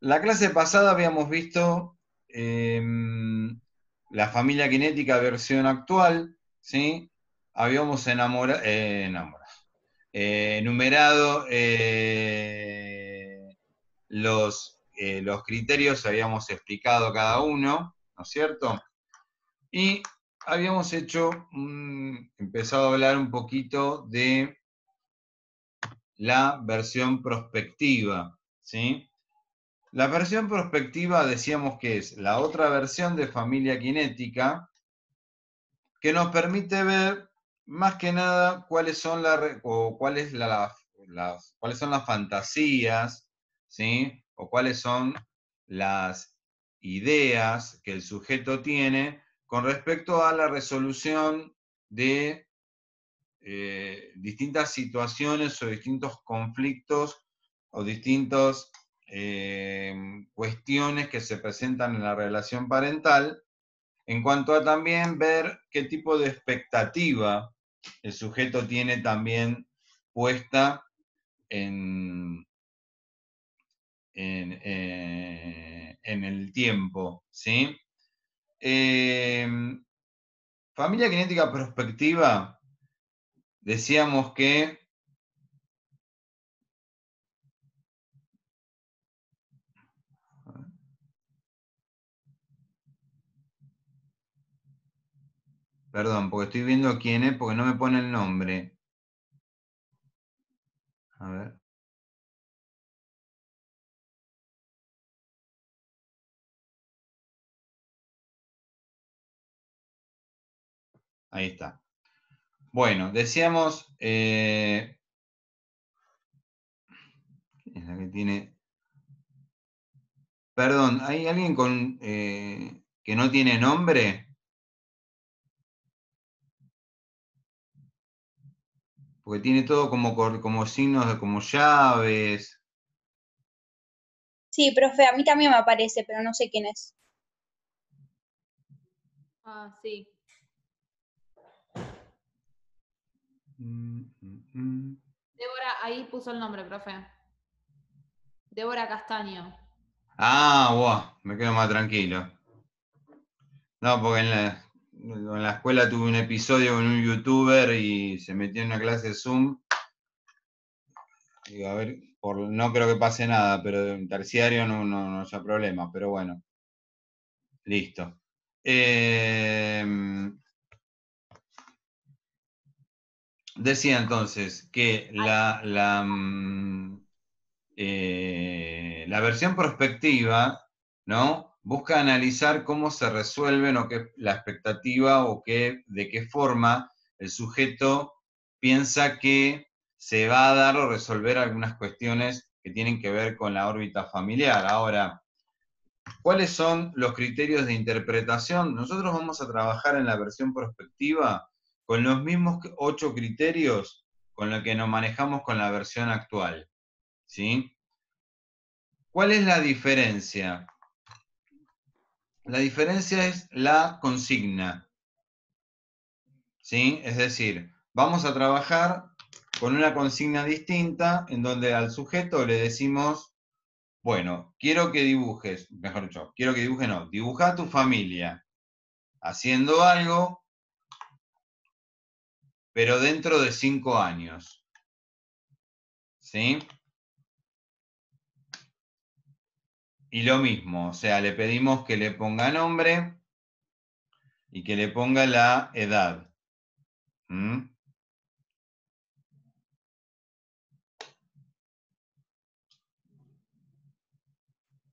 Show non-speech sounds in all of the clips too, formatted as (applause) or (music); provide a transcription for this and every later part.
La clase pasada habíamos visto em, la familia kinética versión actual, ¿sí? Habíamos eh, eh, enumerado eh, los, criterios, habíamos explicado cada uno, ¿no es cierto? Y habíamos hecho, empezado a hablar un poquito de la versión prospectiva, ¿sí? La versión prospectiva decíamos que es la otra versión de familia kinética que nos permite ver más que nada cuáles son, la, o cuáles las, cuáles son las fantasías, ¿sí? o cuáles son las ideas que el sujeto tiene con respecto a la resolución de eh, distintas situaciones o distintos conflictos o distintas eh, cuestiones que se presentan en la relación parental, en cuanto a también ver qué tipo de expectativa el sujeto tiene también puesta en, en, eh, el tiempo, ¿sí? Em, familia kinética prospectiva, decíamos que Perdón, porque estoy viendo quién es, porque no me pone el nombre. A ver. Ahí está. Bueno, decíamos... Eh, es la que tiene... Perdón, ¿hay alguien con, eh, que no tiene nombre? porque tiene todo como, como signos, como llaves. Sí, profe, a mí también me aparece, pero no sé quién es. Ah, sí. Mm, mm, mm. Débora, ahí puso el nombre, profe. Débora Castaño. Ah, guau, me quedo más tranquilo. No, porque en la, en la escuela tuve un episodio con un youtuber y se metió en una clase de Zoom. a ver, no creo que pase nada, pero en terciario no, no, haya problema, pero bueno. Listo. Em, decía entonces que la, la mm, eh, versión prospectiva, ¿no? busca analizar cómo se resuelven o qué la expectativa o qué, de qué forma el sujeto piensa que se va a dar o resolver algunas cuestiones que tienen que ver con la órbita familiar. Ahora, ¿cuáles son los criterios de interpretación? Nosotros vamos a trabajar en la versión prospectiva con los mismos ocho criterios con los que nos manejamos con la versión actual. ¿sí? ¿Cuál es la diferencia? La diferencia es la consigna. ¿Sí? Es decir, vamos a trabajar con una consigna distinta en donde al sujeto le decimos, bueno, quiero que dibujes, mejor dicho, quiero que dibujes, no, dibuja a tu familia haciendo algo, pero dentro de cinco años. ¿Sí? Y lo mismo, o sea, le pedimos que le ponga nombre y que le ponga la edad. ¿Mm?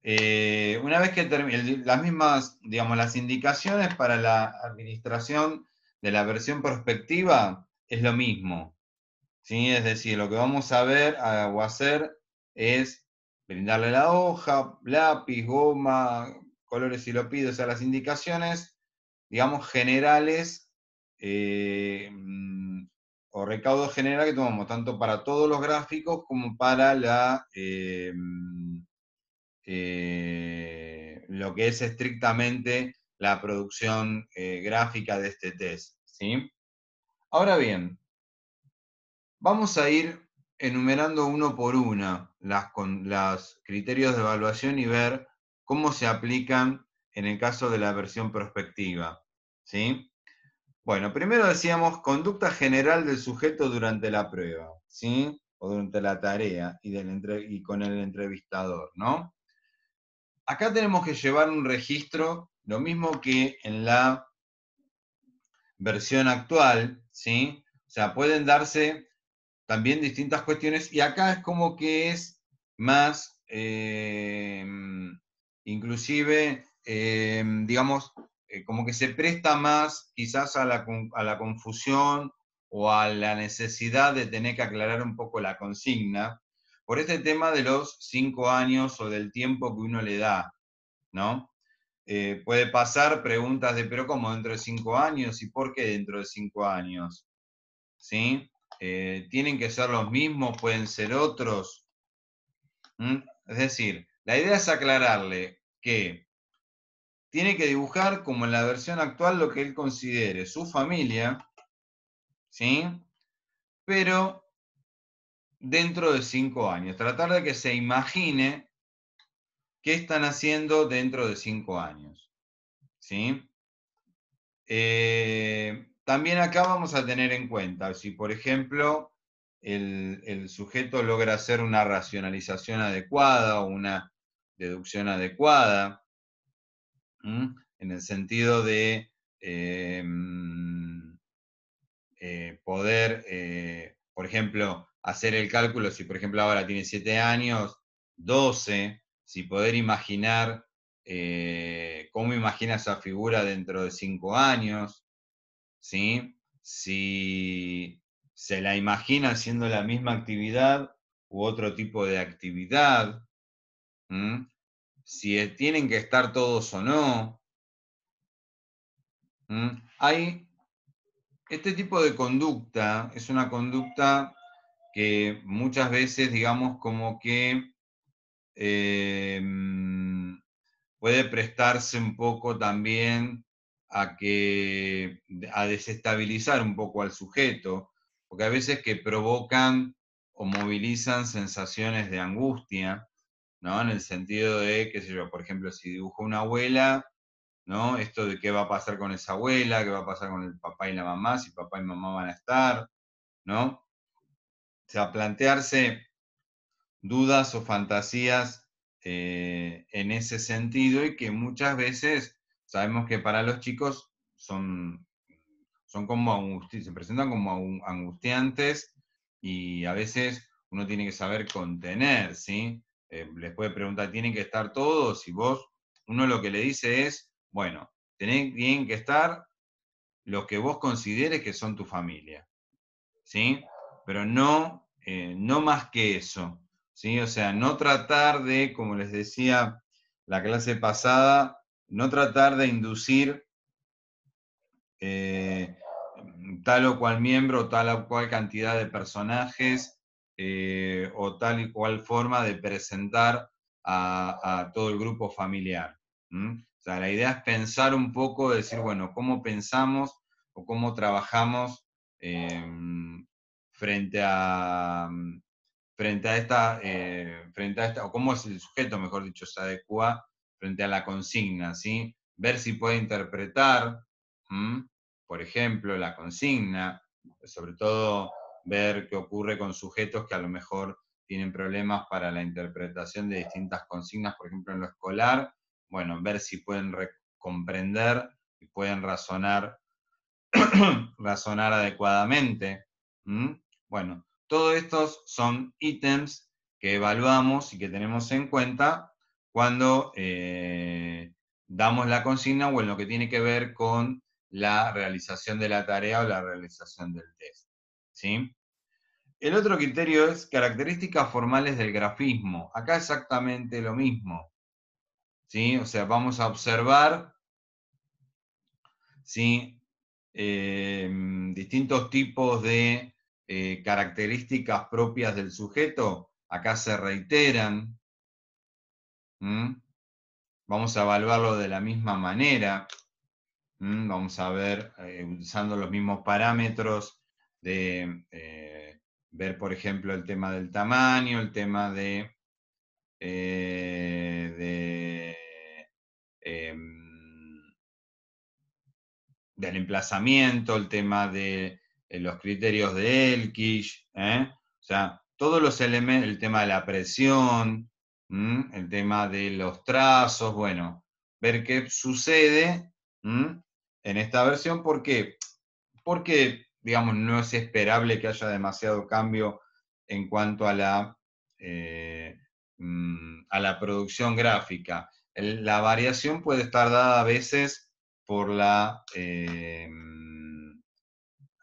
Eh, una vez que termine, las mismas, digamos, las indicaciones para la administración de la versión prospectiva es lo mismo. ¿sí? Es decir, lo que vamos a ver a, o hacer es brindarle la hoja, lápiz, goma, colores si lo pido, o sea, las indicaciones, digamos, generales eh, mm, o recaudo general que tomamos, tanto para todos los gráficos como para la, eh, mm, eh, lo que es estrictamente la producción gráfica de este test. Ahora bien, vamos a ir enumerando uno por una con, los criterios de evaluación y ver cómo se aplican en el caso de la versión prospectiva. ¿sí? Bueno, primero decíamos conducta general del sujeto durante la prueba, ¿sí? o durante la tarea y, del y con el entrevistador. ¿no? Acá tenemos que llevar un registro, lo mismo que en la versión actual, ¿sí? O sea, pueden darse también distintas cuestiones, y acá es como que es más, eh, inclusive, eh, digamos, eh, como que se presta más quizás a la, confusión o a la necesidad de tener que aclarar un poco la consigna, por este tema de los cinco años o del tiempo que uno le da, ¿no? puede pasar preguntas de, pero ¿cómo dentro de cinco años? ¿Y por qué dentro de cinco años? ¿Sí? Eh, tienen que ser los mismos, pueden ser otros. ¿Mm? Es decir, la idea es aclararle que tiene que dibujar como en la versión actual lo que él considere su familia, ¿sí? Pero dentro de cinco años, tratar de que se imagine qué están haciendo dentro de cinco años, ¿sí? Eh, también acá vamos a tener en cuenta si, por ejemplo, el, sujeto logra hacer una racionalización adecuada o una deducción adecuada, en el sentido de eh, mm, eh, poder, eh, por ejemplo, hacer el cálculo, si por ejemplo ahora tiene 7 años, 12, si poder imaginar cómo imagina esa figura dentro de 5 años, ¿sí? Si se la imagina haciendo la misma actividad u otro tipo de actividad, si tienen que estar todos o no. Hay, este tipo de conducta es una conducta que muchas veces, digamos, como que eh, mm, puede prestarse un poco también a, que, a desestabilizar un poco al sujeto, porque a veces que provocan o movilizan sensaciones de angustia, ¿no? En el sentido de, qué sé yo, por ejemplo, si dibujo una abuela, ¿no? Esto de qué va a pasar con esa abuela, qué va a pasar con el papá y la mamá, si papá y mamá van a estar, ¿no? O sea, plantearse dudas o fantasías eh, en ese sentido y que muchas veces sabemos que para los chicos son, son como se presentan como angustiantes y a veces uno tiene que saber contener, ¿sí? Eh, les puede preguntar, ¿tienen que estar todos? Y vos, uno lo que le dice es, bueno, tienen que estar los que vos consideres que son tu familia, ¿sí? Pero no, eh, no más que eso, ¿sí? O sea, no tratar de, como les decía la clase pasada, no tratar de inducir eh, tal o cual miembro, tal o cual cantidad de personajes eh, o tal y cual forma de presentar a, todo el grupo familiar. O sea, la idea es pensar un poco, decir, bueno, cómo pensamos o cómo trabajamos em, frente a frente a esta, eh, frente a esta, o cómo es el sujeto, mejor dicho, se adecua frente a la consigna, ¿sí? Ver si puede interpretar, por ejemplo, la consigna, sobre todo ver qué ocurre con sujetos que a lo mejor tienen problemas para la interpretación de distintas consignas, por ejemplo, en lo escolar, bueno, ver si pueden comprender y pueden razonar, (clears throat) razonar adecuadamente. Bueno, todos estos son ítems que evaluamos y que tenemos en cuenta cuando eh, damos la consigna o en lo que tiene que ver con la realización de la tarea o la realización del test. ¿sí? El otro criterio es características formales del grafismo. Acá exactamente lo mismo. ¿sí? O sea, vamos a observar ¿sí? Em, distintos tipos de eh, características propias del sujeto. Acá se reiteran, Vamos a evaluarlo de la misma manera. Vamos a ver, eh, usando los mismos parámetros, de eh, ver, por ejemplo, el tema del tamaño, el tema de, eh, em, del emplazamiento, el tema de los criterios de Elkish, o sea, todos los elementos, el tema de la presión, el tema de los trazos, bueno, ver qué sucede en esta versión, ¿por Porque, digamos, no es esperable que haya demasiado cambio en cuanto a la, eh, mm, a la producción gráfica. La variación puede estar dada a veces por la, eh, mm,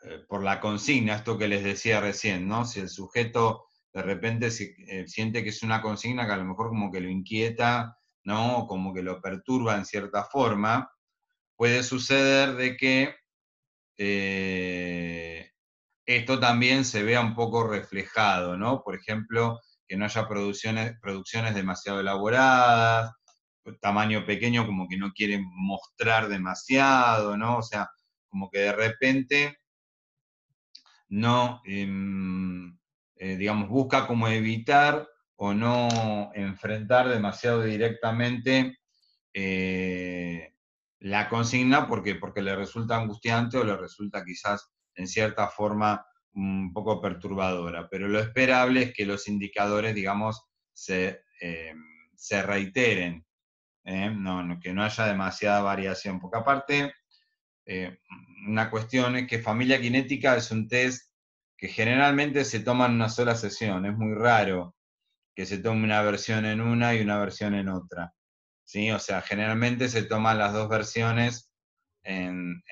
eh, por la consigna, esto que les decía recién, ¿no? Si el sujeto de repente eh, siente que es una consigna que a lo mejor como que lo inquieta, ¿no? Como que lo perturba en cierta forma, puede suceder de que eh, esto también se vea un poco reflejado, ¿no? Por ejemplo, que no haya producciones, producciones demasiado elaboradas, tamaño pequeño como que no quieren mostrar demasiado, ¿no? O sea, como que de repente no... Em, eh, digamos, busca como evitar o no enfrentar demasiado directamente eh, la consigna porque, porque le resulta angustiante o le resulta quizás en cierta forma un poco perturbadora. Pero lo esperable es que los indicadores, digamos, se, eh, reiteren, que no haya demasiada variación. Porque aparte, una cuestión es que familia kinética es un test que generalmente se toman una sola sesión, es muy raro que se tome una versión en una y una versión en otra. ¿sí? O sea, generalmente se toman las dos versiones em,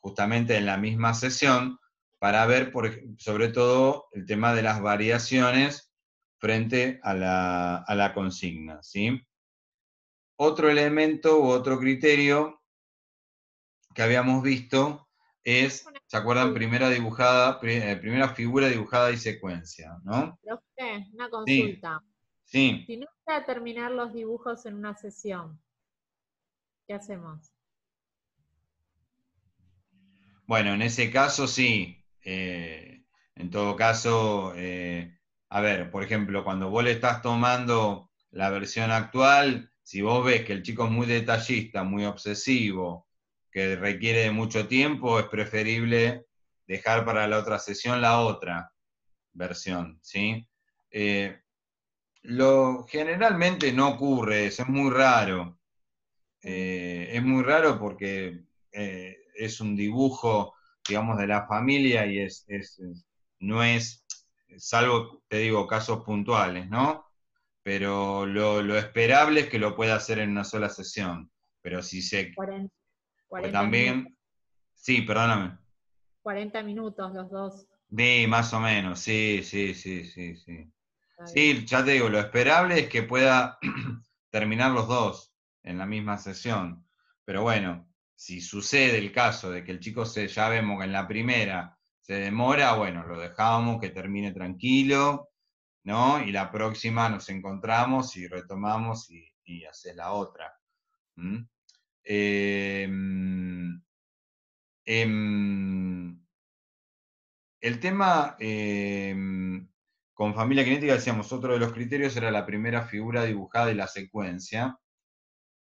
justamente en la misma sesión para ver sobre todo el tema de las variaciones frente a la, consigna. Otro elemento u otro criterio que habíamos visto es ¿Se acuerdan? Primera dibujada, eh, primera figura dibujada y secuencia, ¿no? qué? una consulta. Sí. Si no a terminar los dibujos en una sesión, ¿qué hacemos? Bueno, en ese caso sí. Eh, en todo caso, eh, a ver, por ejemplo, cuando vos le estás tomando la versión actual, si vos ves que el chico es muy detallista, muy obsesivo, que requiere mucho tiempo, es preferible dejar para la otra sesión la otra versión, ¿sí? Eh, lo generalmente no ocurre, eso es muy raro. Eh, es muy raro porque eh, es un dibujo, digamos, de la familia y es, no es, salvo, te digo, casos puntuales, ¿no? Pero lo, lo esperable es que lo pueda hacer en una sola sesión. Pero si se, pues también, sí, perdóname. 40 minutos los dos. Sí, más o menos, sí, sí, sí, sí, sí. Sí, ya te digo, lo esperable es que pueda (clears throat) terminar los dos en la misma sesión. Pero bueno, si sucede el caso de que el chico se, ya vemos que en la primera se demora, bueno, lo dejamos, que termine tranquilo, ¿no? Y la próxima nos encontramos y retomamos y, y la otra. Em, em, el tema em, con familia genética decíamos, otro de los criterios era la primera figura dibujada y la secuencia.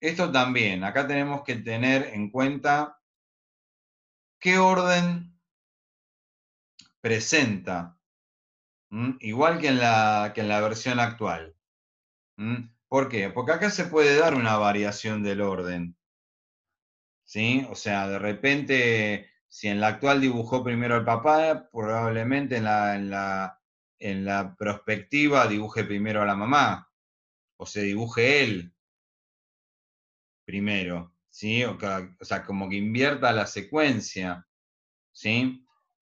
Esto también, acá tenemos que tener en cuenta qué orden presenta, igual que en, la, que en, la, versión actual. ¿Por qué? Porque acá se puede dar una variación del orden. ¿sí? O sea, de repente, si en la actual dibujó primero el papá, probablemente en la, en prospectiva dibuje primero a la mamá, o se dibuje él primero, ¿sí? O, sea, como que invierta la secuencia, ¿sí?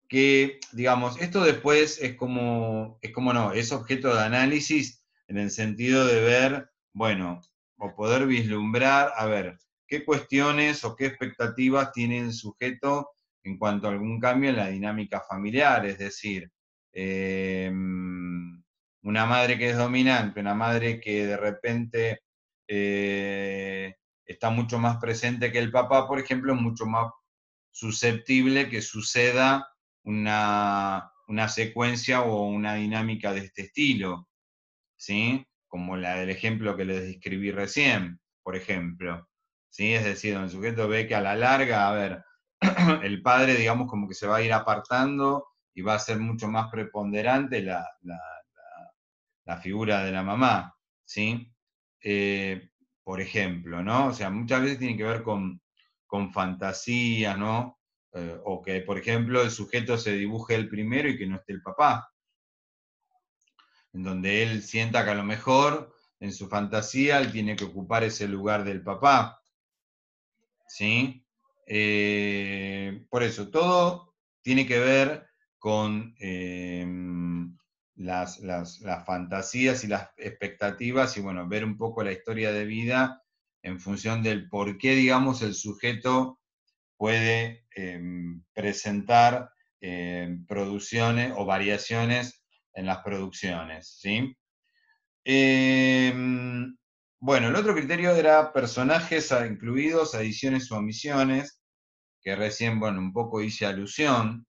que, digamos, esto después es como, es como no, es objeto de análisis en el sentido de ver, bueno, o poder vislumbrar, a ver, ¿Qué cuestiones o qué expectativas tienen sujeto en cuanto a algún cambio en la dinámica familiar? Es decir, em, una madre que es dominante, una madre que de repente eh, está mucho más presente que el papá, por ejemplo, es mucho más susceptible que suceda una, secuencia o una dinámica de este estilo, Como la del ejemplo que les describí recién, por ejemplo. Es decir, donde el sujeto ve que a la larga, a ver, (clears throat) el padre, digamos, como que se va a ir apartando y va a ser mucho más preponderante la, figura de la mamá, ¿sí? Eh, por ejemplo, ¿no? O sea, muchas veces tiene que ver con, fantasía, ¿no? Eh, o que, por ejemplo, el sujeto se dibuje el primero y que no esté el papá. En donde él sienta que a lo mejor en su fantasía él tiene que ocupar ese lugar del papá. ¿sí? Eh, por eso, todo tiene que ver con eh, las, fantasías y las expectativas y, bueno, ver un poco la historia de vida en función del por qué, digamos, el sujeto puede em, presentar em, producciones o variaciones en las producciones, ¿sí? Em, bueno, el otro criterio era personajes incluidos, adiciones o omisiones, que recién, bueno, un poco hice alusión,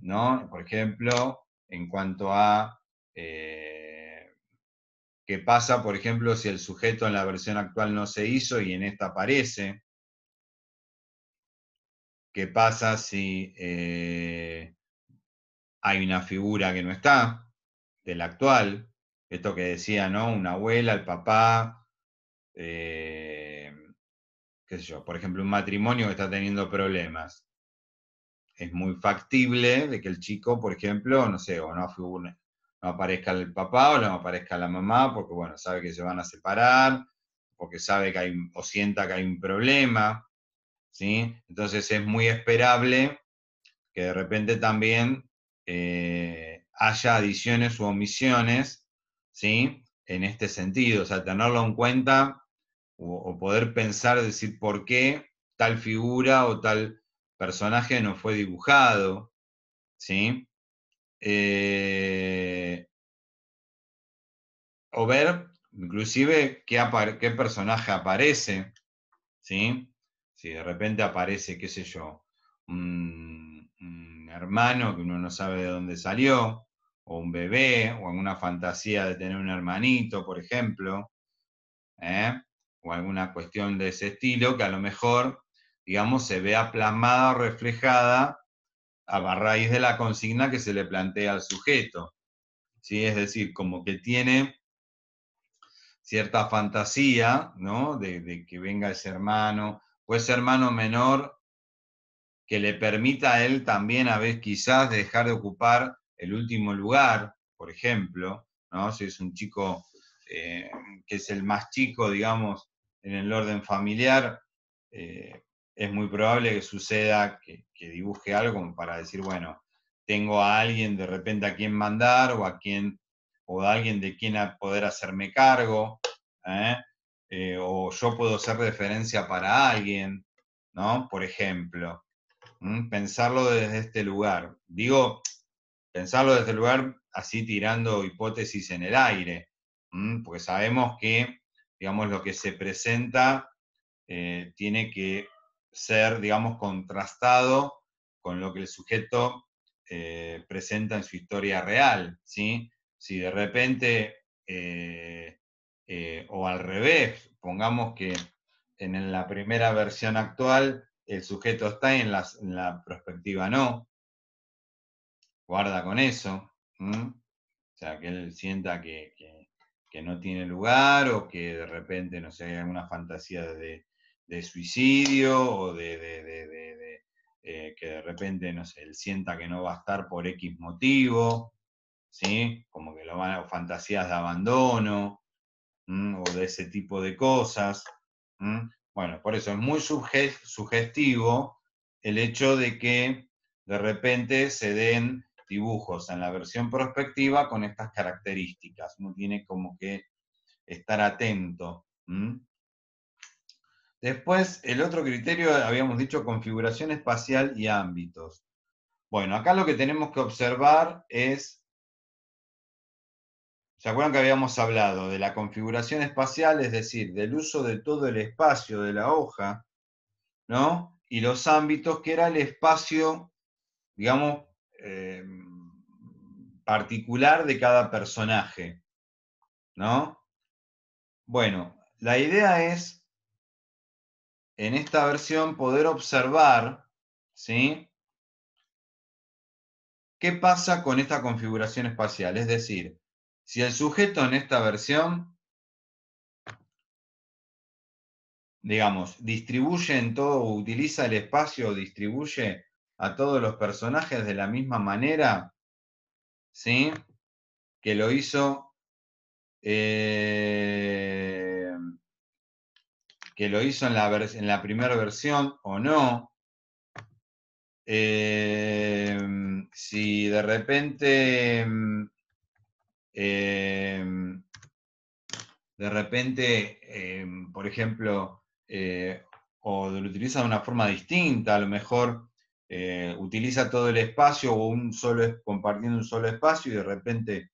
¿no? Por ejemplo, en cuanto a eh, qué pasa, por ejemplo, si el sujeto en la versión actual no se hizo y en esta aparece. ¿Qué pasa si eh, hay una figura que no está, del actual? Esto que decía, ¿no? Una abuela, el papá, eh, qué sé yo, por ejemplo, un matrimonio que está teniendo problemas. Es muy factible de que el chico, por ejemplo, no sé, o no, no aparezca el papá o no aparezca la mamá, porque bueno, sabe que se van a separar, porque sabe que hay, o sienta que hay un problema, ¿sí? Entonces es muy esperable que de repente también eh, haya adiciones u omisiones, ¿sí? en este sentido, o sea, tenerlo en cuenta o, poder pensar, decir por qué tal figura o tal personaje no fue dibujado, ¿sí? Eh, o ver inclusive qué, personaje aparece, ¿sí? Si de repente aparece, qué sé yo, un hermano que uno no sabe de dónde salió, o un bebé, o alguna fantasía de tener un hermanito, por ejemplo, ¿eh? o alguna cuestión de ese estilo que a lo mejor, digamos, se vea plasmada o reflejada a raíz de la consigna que se le plantea al sujeto. ¿sí? Es decir, como que tiene cierta fantasía, ¿no? De, de, que venga ese hermano, o ese hermano menor que le permita a él también a veces quizás dejar de ocupar el último lugar, por ejemplo, ¿no? Si es un chico eh, que es el más chico, digamos, en el orden familiar, eh, es muy probable que suceda que, dibuje algo para decir, bueno, tengo a alguien de repente a quien mandar o a quien, o a alguien de quien poder hacerme cargo, ¿eh? o yo puedo ser referencia para alguien, ¿no? Por ejemplo, pensarlo desde este lugar. Digo, pensarlo desde el lugar así tirando hipótesis en el aire, porque sabemos que, digamos, lo que se presenta eh, tiene que ser, digamos, contrastado con lo que el sujeto eh, presenta en su historia real, Si de repente, eh, o al revés, pongamos que en la primera versión actual el sujeto está y en la, en la perspectiva no, guarda con eso. O sea, que él sienta que, no tiene lugar o que de repente, no sé, hay alguna fantasía de, suicidio o de, de, eh, que de repente, no sé, él sienta que no va a estar por X motivo, ¿sí? Como que lo van a fantasías de abandono o de ese tipo de cosas. Bueno, por eso es muy sugestivo el hecho de que de repente se den dibujos en la versión prospectiva con estas características. Uno tiene como que estar atento. Después, el otro criterio, habíamos dicho configuración espacial y ámbitos. Bueno, acá lo que tenemos que observar es, ¿se acuerdan que habíamos hablado de la configuración espacial, es decir, del uso de todo el espacio de la hoja, ¿no? Y los ámbitos, que era el espacio, digamos, eh, particular de cada personaje, ¿no? Bueno, la idea es, en esta versión, poder observar, ¿sí? ¿Qué pasa con esta configuración espacial? Es decir, si el sujeto en esta versión, digamos, distribuye en todo, utiliza el espacio, distribuye a todos los personajes de la misma manera, ¿sí? Que lo hizo, eh, que lo hizo en la, en la primera versión o no. Eh, si de repente, mm, eh, de repente, por ejemplo, o lo utiliza de una forma distinta, a lo mejor eh, utiliza todo el espacio o un solo, compartiendo un solo espacio y de repente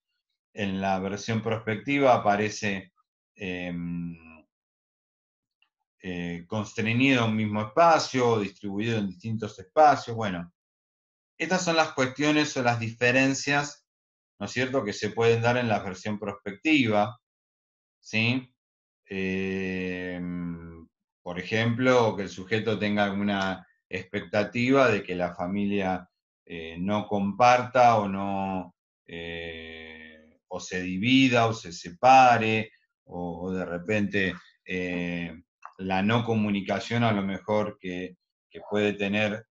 en la versión prospectiva aparece em, eh, constreñido en un mismo espacio, distribuido en distintos espacios. Bueno, estas son las cuestiones o las diferencias, ¿no es cierto?, que se pueden dar en la versión prospectiva, ¿sí? Eh, por ejemplo, que el sujeto tenga alguna expectativa de que la familia eh, no comparta o no eh, o se divida o se separe o, de repente eh, la no comunicación a lo mejor que, que puede tener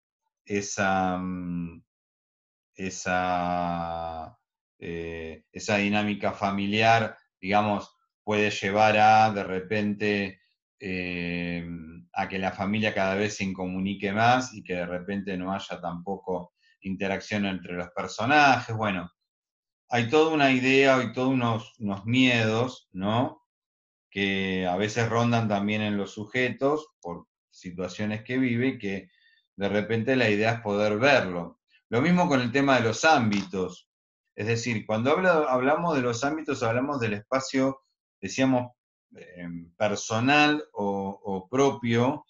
esa, mm, esa, esa dinámica familiar, digamos, puede llevar a de repente a que la familia cada vez se incomunique más y que de repente no haya tampoco interacción entre los personajes. Bueno, hay toda una idea, y todos unos, miedos, ¿no? Que a veces rondan también en los sujetos por situaciones que vive que de repente la idea es poder verlo. Lo mismo con el tema de los ámbitos. Es decir, cuando hablamos de los ámbitos, hablamos del espacio, decíamos, Em, personal o, propio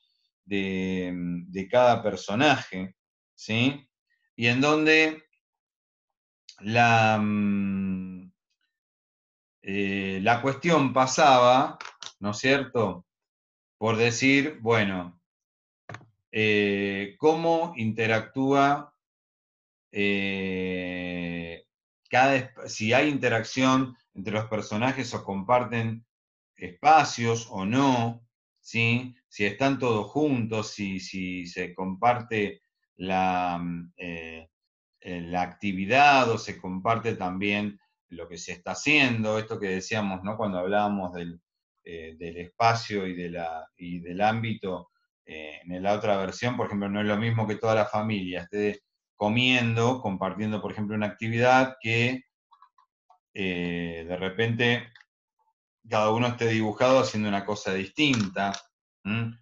em, de, cada personaje, ¿sí? Y en donde la, mm, eh, la cuestión pasaba, ¿no es cierto?, por decir, bueno, eh, ¿cómo interactúa eh, cada, si hay interacción entre los personajes o comparten espacios o no, ¿sí? si están todos juntos, si, si se comparte la, mm, eh, eh, la, actividad o se comparte también lo que se está haciendo, esto que decíamos ¿no? cuando hablábamos del, eh, espacio y, de la, del ámbito en la otra versión, por ejemplo, no es lo mismo que toda la familia esté comiendo, compartiendo, por ejemplo, una actividad que de repente cada uno esté dibujado haciendo una cosa distinta,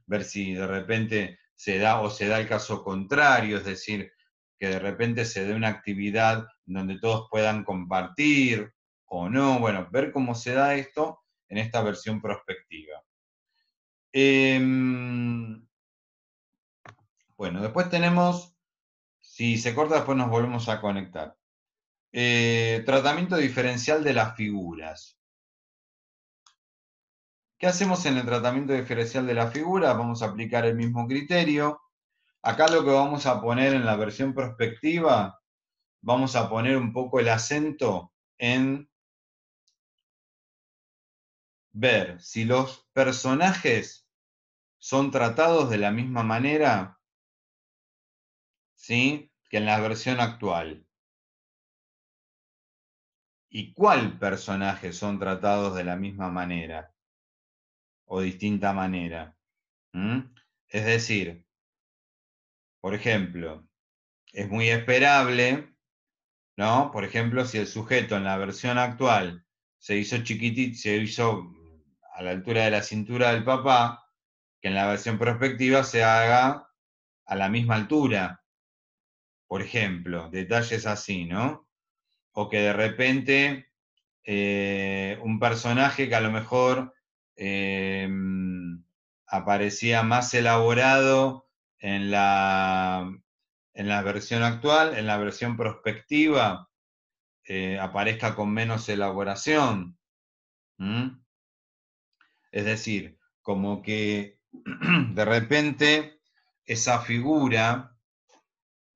ver si de repente se da o se da el caso contrario, es decir, que de repente se dé una actividad donde todos puedan compartir o no, bueno, ver cómo se da esto en esta versión prospectiva. Em, bueno, después tenemos, si se corta después nos volvemos a conectar. Eh, tratamiento diferencial de las figuras. ¿Qué hacemos en el tratamiento diferencial de la figura? Vamos a aplicar el mismo criterio. Acá lo que vamos a poner en la versión prospectiva, vamos a poner un poco el acento en ver si los personajes son tratados de la misma manera ¿sí? que en la versión actual. ¿Y cuál personaje son tratados de la misma manera? o distinta manera. Es decir, por ejemplo, es muy esperable, ¿no? Por ejemplo, si el sujeto en la versión actual se hizo chiquitito, se hizo a la altura de la cintura del papá, que en la versión prospectiva se haga a la misma altura. Por ejemplo, detalles así, ¿no? O que de repente eh, un personaje que a lo mejor Em, aparecía más elaborado en la, en la versión actual, en la versión prospectiva, eh, aparezca con menos elaboración. Es decir, como que (clears throat) de repente esa figura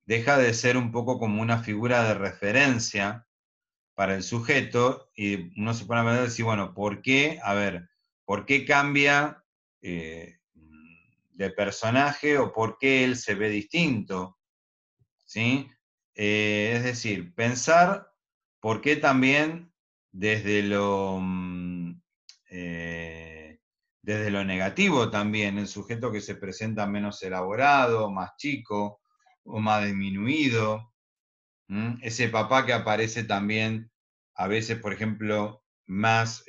deja de ser un poco como una figura de referencia para el sujeto y uno se pone a decir, bueno, ¿por qué? A ver, por qué cambia eh, de personaje o por qué él se ve distinto. ¿sí? Eh, es decir, pensar por qué también desde lo, mm, eh, desde lo negativo también, el sujeto que se presenta menos elaborado, más chico o más disminuido, ese papá que aparece también a veces, por ejemplo, más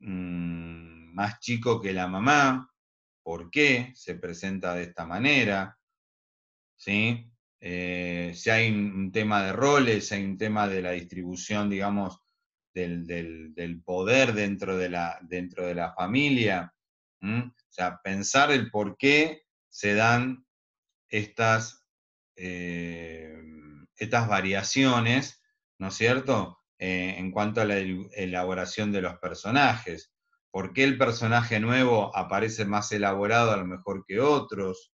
Mm, más chico que la mamá, ¿por qué se presenta de esta manera? ¿Sí? Eh, si hay un tema de roles, si hay un tema de la distribución, digamos, del, poder dentro de la, dentro de la familia. O sea, pensar el por qué se dan estas, eh, estas variaciones, ¿no es cierto? Eh, en cuanto a la elaboración de los personajes. ¿Por qué el personaje nuevo aparece más elaborado a lo mejor que otros?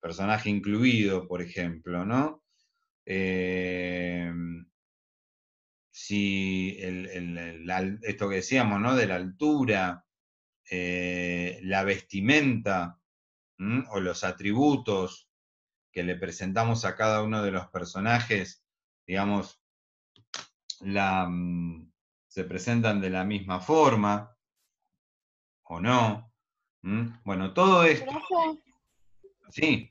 Personaje incluido, por ejemplo, ¿no? Eh, si esto que decíamos, ¿no? De la altura, eh, la vestimenta o los atributos que le presentamos a cada uno de los personajes, digamos, Mm, se presentan de la misma forma o no. ¿Mm? Bueno, todo esto. sí.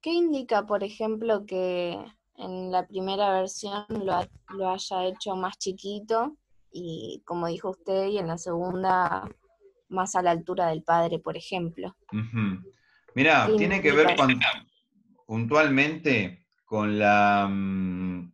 ¿Qué indica, por ejemplo, que en la primera versión lo, haya hecho más chiquito y, como dijo usted, y en la segunda más a la altura del padre, por ejemplo? Mira, tiene que ver puntualmente con la, mm,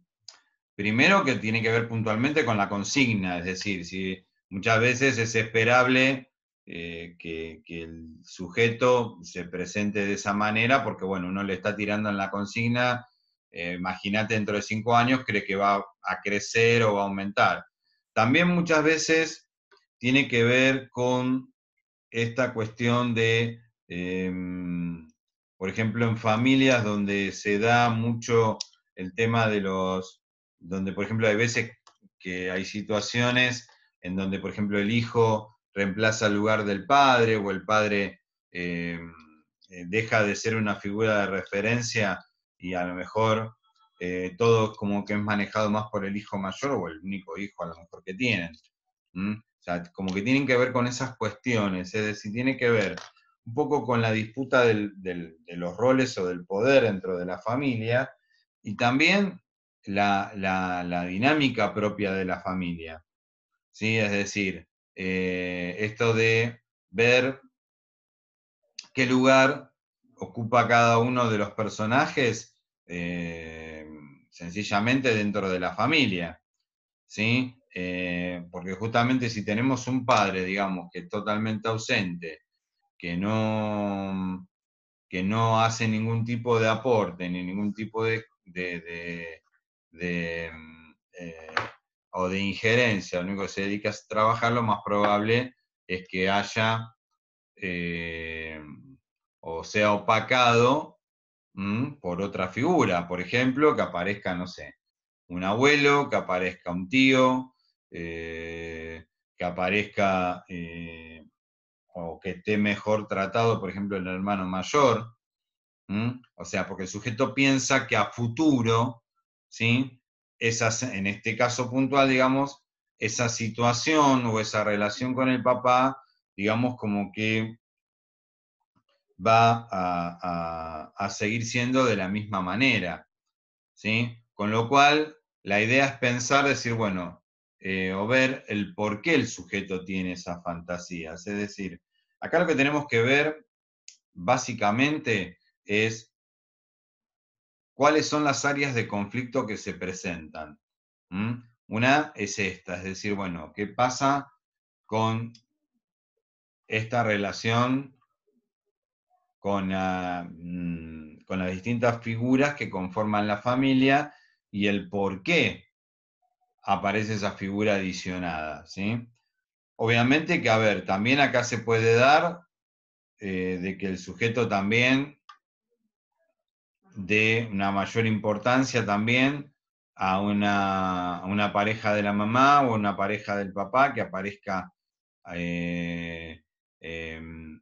Primero que tiene que ver puntualmente con la consigna, es decir, si muchas veces es esperable eh, que, el sujeto se presente de esa manera, porque bueno, uno le está tirando en la consigna, eh, imagínate dentro de cinco años, cree que va a crecer o va a aumentar. También muchas veces tiene que ver con esta cuestión de, em, por ejemplo, en familias donde se da mucho el tema de los donde, por ejemplo, hay veces que hay situaciones en donde, por ejemplo, el hijo reemplaza el lugar del padre o el padre eh, eh, deja de ser una figura de referencia y a lo mejor eh, todo como que es manejado más por el hijo mayor o el único hijo a lo mejor que tienen. O sea, como que tienen que ver con esas cuestiones, es decir, tiene que ver un poco con la disputa de los roles o del poder dentro de la familia y también la, dinámica propia de la familia. ¿sí? Es decir, eh, esto de ver qué lugar ocupa cada uno de los personajes eh, sencillamente dentro de la familia. ¿sí? Eh, porque justamente si tenemos un padre, digamos, que es totalmente ausente, que no, que no hace ningún tipo de aporte, ni ningún tipo de, Mm, eh, o de injerencia, lo único que se dedica a trabajar, lo más probable es que haya eh, o sea opacado mm, por otra figura, por ejemplo, que aparezca, no sé, un abuelo, que aparezca un tío, eh, que aparezca o que esté mejor tratado, por ejemplo, el hermano mayor. Mm, o sea, porque el sujeto piensa que a futuro ¿sí? en este caso puntual, digamos, esa situación o esa relación con el papá, digamos, como que va a, seguir siendo de la misma manera, ¿sí? Con lo cual, la idea es pensar, decir, bueno, eh, o ver el por qué el sujeto tiene esas fantasías. Es decir, acá lo que tenemos que ver básicamente es cuáles son las áreas de conflicto que se presentan. ¿Mm? Una es esta, es decir, bueno, ¿qué pasa con esta relación mm, con, las distintas figuras que conforman la familia y el por qué aparece esa figura adicionada. ¿sí? Obviamente que, a ver, también acá se puede dar eh, de que el sujeto también de una mayor importancia también a una, pareja de la mamá o una pareja del papá que aparezca, eh, em,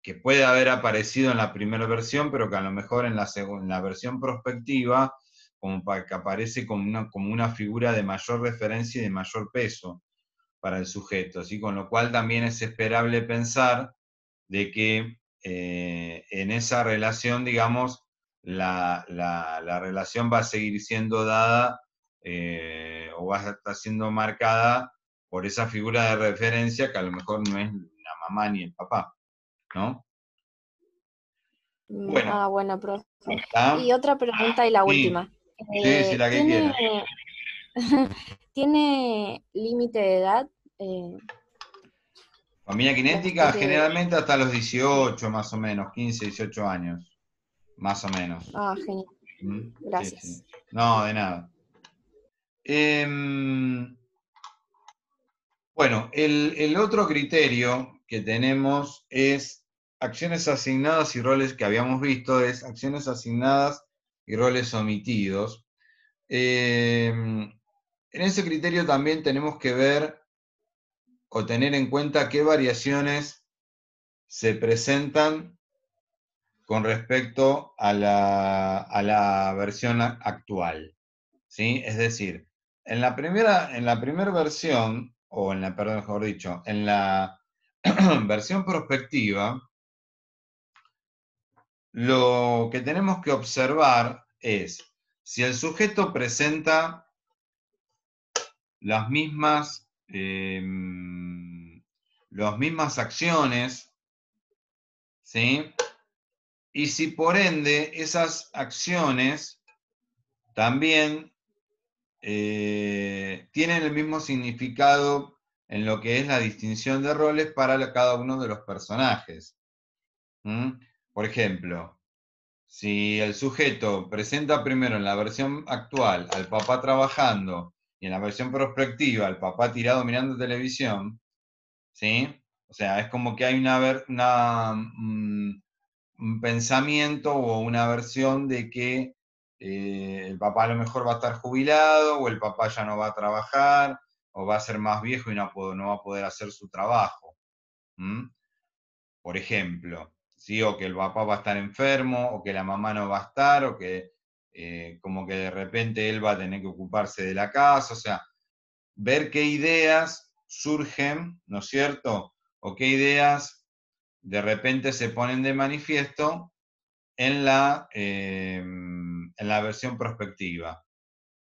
que puede haber aparecido en la primera versión, pero que a lo mejor en la, versión prospectiva, como para que aparece como una, como una figura de mayor referencia y de mayor peso para el sujeto, Así con lo cual también es esperable pensar de que eh, en esa relación, digamos, la, la, relación va a seguir siendo dada eh, o va a estar siendo marcada por esa figura de referencia que a lo mejor no es la mamá ni el papá, ¿no? Mm, ah, bueno, profe. Y otra pregunta y la última. Sí, eh, la que ¿Tiene, (laughs) ¿tiene límite de edad? Eh, Familia cinética, este, generalmente hasta los 18 más o menos, 15, 18 años más o menos. Ah, genial. Gracias. No, de nada. Em, bueno, el, otro criterio que tenemos es acciones asignadas y roles que habíamos visto, es acciones asignadas y roles omitidos. Em, en ese criterio también tenemos que ver o tener en cuenta qué variaciones se presentan con respecto a la, versión actual. ¿sí? Es decir, en la primera, en la versión, o en la, perdón, mejor dicho, en la (clears throat) versión prospectiva, lo que tenemos que observar es si el sujeto presenta las mismas, em, las mismas acciones, ¿sí? Y si por ende esas acciones también eh, tienen el mismo significado en lo que es la distinción de roles para cada uno de los personajes. Por ejemplo, si el sujeto presenta primero en la versión actual al papá trabajando y en la versión prospectiva al papá tirado mirando televisión, ¿sí? O sea, es como que hay una, mm, un pensamiento o una versión de que eh, el papá a lo mejor va a estar jubilado o el papá ya no va a trabajar o va a ser más viejo y no, no va a poder hacer su trabajo. Por ejemplo, o que el papá va a estar enfermo o que la mamá no va a estar o que eh, como que de repente él va a tener que ocuparse de la casa, o sea, ver qué ideas surgen, ¿no es cierto? O qué ideas de repente se ponen de manifiesto en la, em, en la versión prospectiva.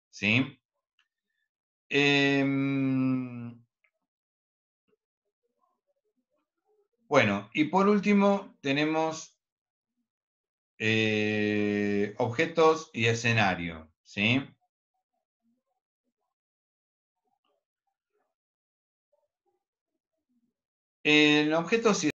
¿Sí? Em, bueno, y por último tenemos eh, objetos y escenario. ¿sí? el objetos